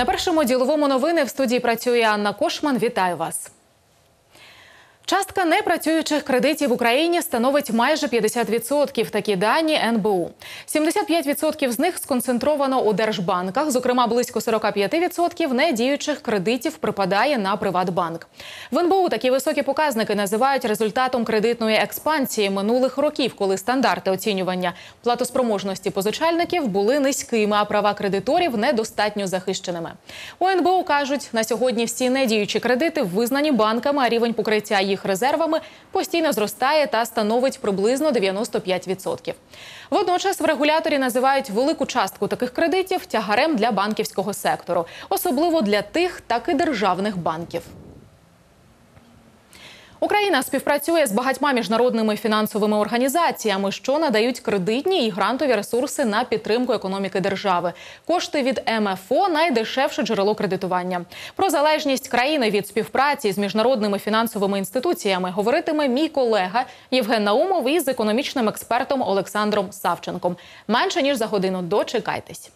На першому діловому новини в студії працює Анна Кошман. Вітаю вас. Частка непрацюючих кредитів в Україні становить майже 50%. Такі дані НБУ. 75% з них сконцентровано у держбанках. Зокрема, близько 45% недіючих кредитів припадає на Приватбанк. В НБУ такі високі показники називають результатом кредитної експансії минулих років, коли стандарти оцінювання платоспроможності позичальників були низькими, а права кредиторів недостатньо захищеними. У НБУ кажуть, на сьогодні всі недіючі кредити визнані банками, а рівень покриття їх їх резервами, постійно зростає та становить приблизно 95%. Водночас в регуляторі називають велику частку таких кредитів тягарем для банківського сектору, особливо для тих, так і державних банків. Україна співпрацює з багатьма міжнародними фінансовими організаціями, що надають кредитні і грантові ресурси на підтримку економіки держави. Кошти від МФО найдешевше джерело кредитування. Про залежність країни від співпраці з міжнародними фінансовими інституціями говоритиме мій колега Євген Наумов із економічним експертом Олександром Савченком. Менше ніж за годину дочекайтесь.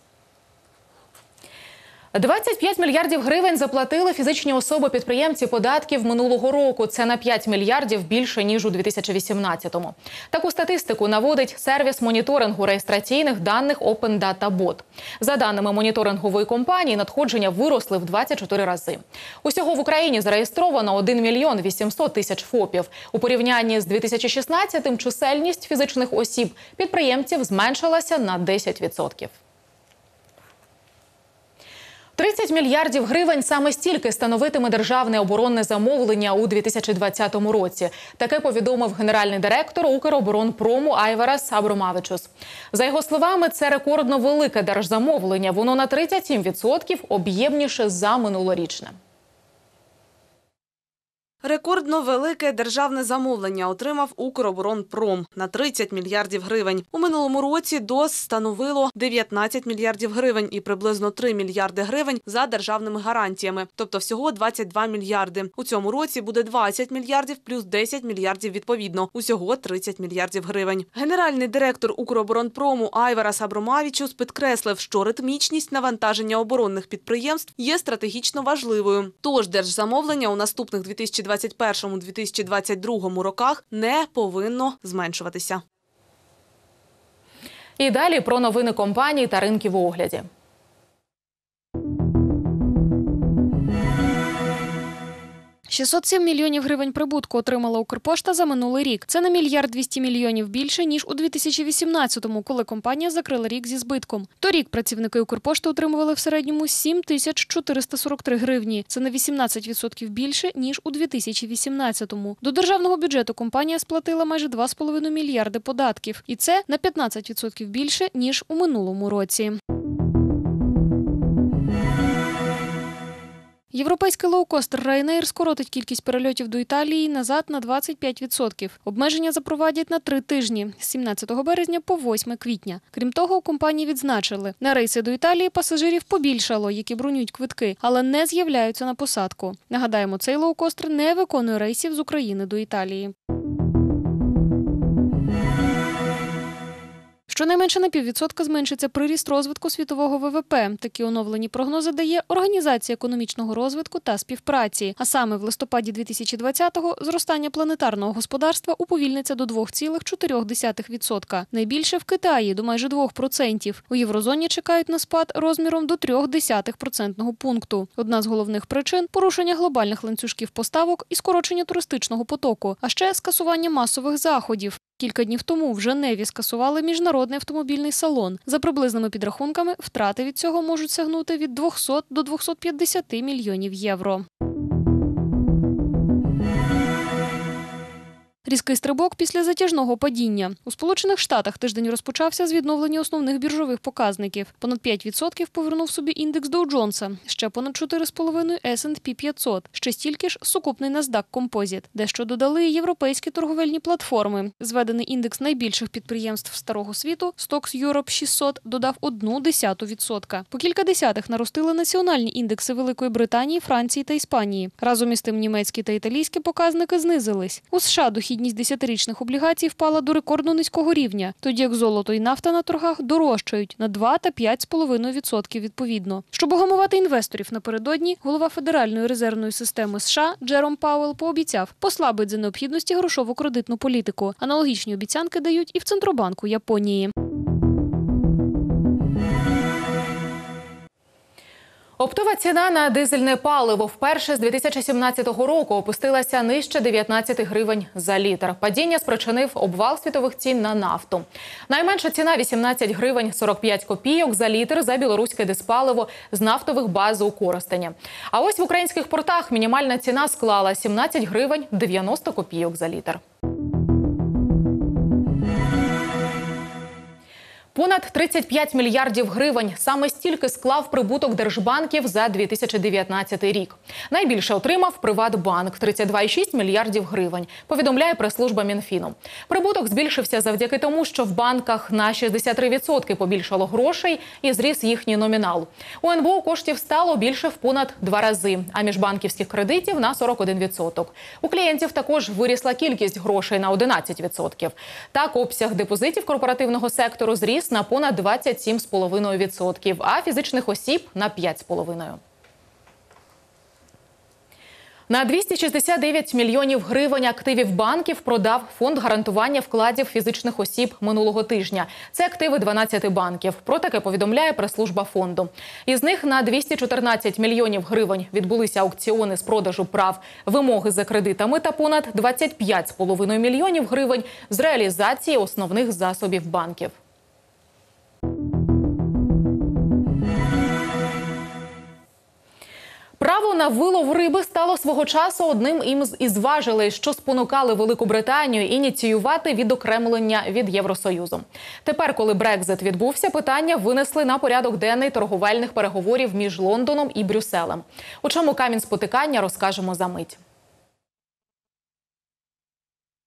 25 мільярдів гривень заплатили фізичні особи-підприємці податків минулого року. Це на 5 мільярдів більше ніж у 2018-му. Таку статистику наводить сервіс моніторингу реєстраційних даних Open Data Bot. За даними моніторингової компанії, надходження виросли в 24 рази. Усього в Україні зареєстровано 1 мільйон 800 тисяч ФОПів. У порівнянні з 2016-м чисельність фізичних осіб підприємців зменшилася на 10%. 30 мільярдів гривень саме стільки становитиме державне оборонне замовлення у 2020 році. Таке повідомив генеральний директор Укроборонпрому Айварас Абромавичус. За його словами, це рекордно велике держзамовлення. Воно на 37% об'ємніше за минулорічне. Рекордно велике державне замовлення отримав Укроборонпром на 30 мільярдів гривень. У минулому році ДОС становило 19 мільярдів гривень і приблизно 3 мільярди гривень за державними гарантіями, тобто всього 22 мільярди. У цьому році буде 20 мільярдів плюс 10 мільярдів відповідно, усього 30 мільярдів гривень. Генеральний директор Укроборонпрому Айвара Сабромавічус підкреслив, що ритмічність навантаження оборонних підприємств є стратегічно важливою. Тож держзамовлення у наступних 2020 2021-2022 роках не повинно зменшуватися. І далі про новини компанії та ринків у огляді. 607 мільйонів гривень прибутку отримала Укрпошта за минулий рік. Це на мільярд 200 мільйонів більше ніж у 2018-му, коли компанія закрила рік зі збитком. Торік працівники Укрпошти отримували в середньому 7 тисяч 443 гривні. Це на 18% більше ніж у 2018-му. До державного бюджету компанія сплатила майже 2,5 мільярди податків, і це на 15% більше ніж у минулому році. Європейський лоукостер Ryanair скоротить кількість перельотів до Італії назад на 25%. Обмеження запровадять на три тижні з 17 березня по 8 квітня. Крім того, у компанії відзначили, на рейси до Італії пасажирів побільшало, які бронюють квитки, але не з'являються на посадку. Нагадаємо, цей лоукостер не виконує рейсів з України до Італії. Щонайменше на піввідсотка зменшиться приріст розвитку світового ВВП. Такі оновлені прогнози дає Організація економічного розвитку та співпраці. А саме в листопаді 2020-го зростання планетарного господарства уповільниться до 2,4%. Найбільше в Китаї до майже 2%. У єврозоні чекають на спад розміром до 0,3% пункту. Одна з головних причин порушення глобальних ланцюжків поставок і скорочення туристичного потоку, а ще скасування масових заходів. Кілька днів тому в Женеві скасували міжнародний автомобільний салон. За приблизними підрахунками, втрати від цього можуть сягнути від 200 до 250 мільйонів євро. Різкий стрибок після затяжного падіння у Сполучених Штатах тиждень розпочався з відновлення основних біржових показників. Понад 5% повернув собі індекс Dow Jones, ще понад 4,5 S&P 500, ще стільки ж сукупний NASDAQ Composite, дещо додали європейські торговельні платформи. Зведений індекс найбільших підприємств старого світу Stocks Europe 600 додав одну десяту відсотка. По кілька десятих наростили національні індекси Великої Британії, Франції та Іспанії. Разом із тим німецькі та італійські показники знизились. У США дохід Дохідність десятирічних облігацій впала до рекордно низького рівня, тоді як золото і нафта на торгах дорожчають на 2 та 5,5% відповідно. Щоб огамувати інвесторів напередодні, голова Федеральної резервної системи США Джером Пауел пообіцяв, послабить за необхідності грошову кредитну політику. Аналогічні обіцянки дають і в Центробанку Японії. Оптова ціна на дизельне паливо вперше з 2017 року опустилася нижче 19 гривень за літр. Падіння спричинив обвал світових цін на нафту. Найменша ціна 18 гривень 45 копійок за літр за білоруське диспаливо з нафтових баз у користення. А ось в українських портах мінімальна ціна склала 17 гривень 90 копійок за літр. Понад 35 мільярдів гривень саме стільки склав прибуток держбанків за 2019 рік. Найбільше отримав Приватбанк 32,6 мільярдів гривень. Повідомляє прес-служба Мінфіну. Прибуток збільшився завдяки тому, що в банках на 63% побільшало грошей і зріс їхній номінал. У НБУ коштів стало більше в понад два рази, а міжбанківських кредитів на 41%. У клієнтів також вирісла кількість грошей на 11%. Так обсяг депозитів корпоративного сектору зріс зріс на понад 27,5%, а фізичних осіб на 5,5%. На 269 мільйонів гривень активів банків продав фонд гарантування вкладів фізичних осіб минулого тижня. Це активи 12 банків. Про таке повідомляє прес-служба фонду. Із них на 214 мільйонів гривень відбулися аукціони з продажу прав вимоги за кредитами та понад 25,5 мільйонів гривень з реалізації основних засобів банків. Право на вилов риби стало свого часу одним із із важелей, що спонукали Велику Британію ініціювати відокремлення від Євросоюзу. Тепер, коли Брекзит відбувся, питання винесли на порядок денний торговельних переговорів між Лондоном і Брюсселем. У чому камінь спотикання розкажемо за мить.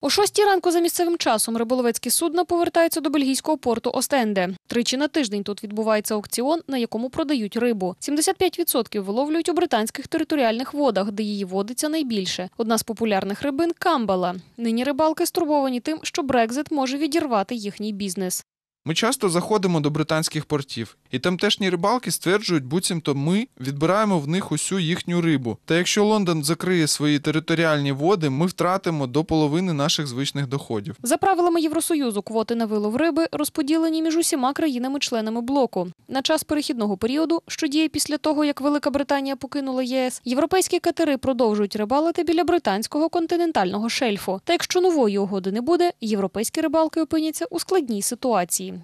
О шостій ранку за місцевим часом риболовецькі судна повертаються до бельгійського порту Остенде. Тричі на тиждень тут відбувається аукціон, на якому продають рибу. 75% виловлюють у британських територіальних водах, де її водиться найбільше. Одна з популярних рибин камбала. Нині рибалки стурбовані тим, що Брекзит може відірвати їхній бізнес. Ми часто заходимо до британських портів, і тамтешні рибалки стверджують, буцімто ми відбираємо в них усю їхню рибу. Та якщо Лондон закриє свої територіальні води, ми втратимо до половини наших звичних доходів. За правилами Євросоюзу, квоти на вилов риби розподілені між усіма країнами-членами блоку. На час перехідного періоду, що діє після того, як Велика Британія покинула ЄС, європейські катери продовжують рибалити біля британського континентального шельфу. Та якщо нової угоди не буде, європейські рибалки опиняться у складній ситуації.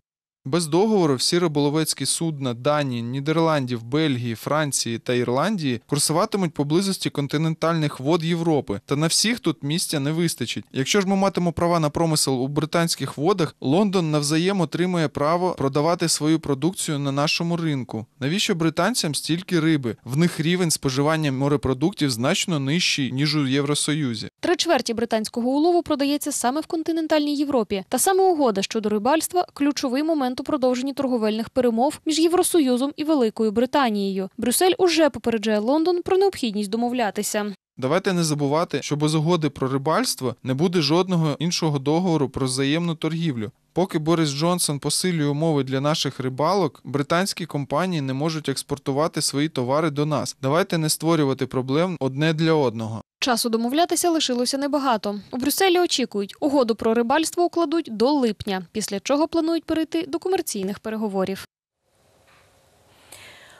Без договору всі риболовецькі судна Данії, Нідерландів, Бельгії, Франції та Ірландії курсуватимуть поблизості континентальних вод Європи, та на всіх тут місця не вистачить. Якщо ж ми матимо права на промисел у британських водах, Лондон навзаєм отримує право продавати свою продукцію на нашому ринку. Навіщо британцям стільки риби? В них рівень споживання морепродуктів значно нижчий ніж у Євросоюзі. Три чверті британського улову продається саме в континентальній Європі, та саме угода щодо рибальства ключовий момент моменту продовження торговельних перемов між Євросоюзом і Великою Британією. Брюссель уже попереджає Лондон про необхідність домовлятися. Давайте не забувати, що без угоди про рибальство не буде жодного іншого договору про взаємну торгівлю. Поки Борис Джонсон посилює умови для наших рибалок, британські компанії не можуть експортувати свої товари до нас. Давайте не створювати проблем одне для одного. Часу домовлятися лишилося небагато. У Брюсселі очікують, угоду про рибальство укладуть до липня, після чого планують перейти до комерційних переговорів.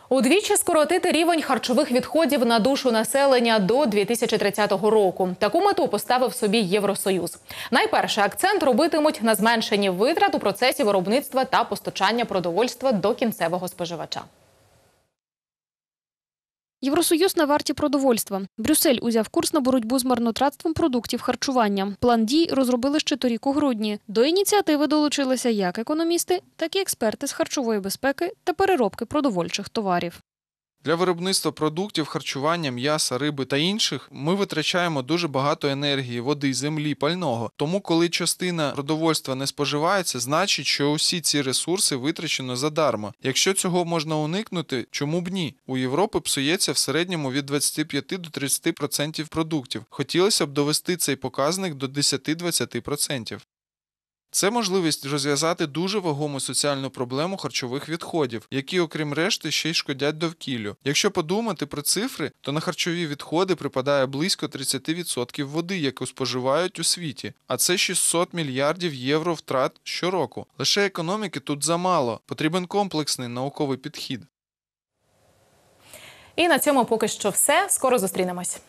Удвічі скоротити рівень харчових відходів на душу населення до 2030 року. Таку мету поставив собі Євросоюз. Найперше акцент робитимуть на зменшенні витрат у процесі виробництва та постачання продовольства до кінцевого споживача. Євросоюз на варті продовольства. Брюссель узяв курс на боротьбу з марнотратством продуктів харчування. План дій розробили ще торік у грудні. До ініціативи долучилися як економісти, так і експерти з харчової безпеки та переробки продовольчих товарів. Для виробництва продуктів, харчування, м'яса, риби та інших ми витрачаємо дуже багато енергії, води, землі, пального. Тому, коли частина продовольства не споживається, значить, що усі ці ресурси витрачено задарма. Якщо цього можна уникнути, чому б ні? У Європи псується в середньому від 25 до 30% продуктів. Хотілося б довести цей показник до 10-20%. Це можливість розв'язати дуже вагому соціальну проблему харчових відходів, які, окрім решти, ще й шкодять довкіллю. Якщо подумати про цифри, то на харчові відходи припадає близько 30% води, яку споживають у світі, а це 600 мільярдів євро втрат щороку. Лише економіки тут замало. Потрібен комплексний науковий підхід. І на цьому поки що все. Скоро зустрінемось.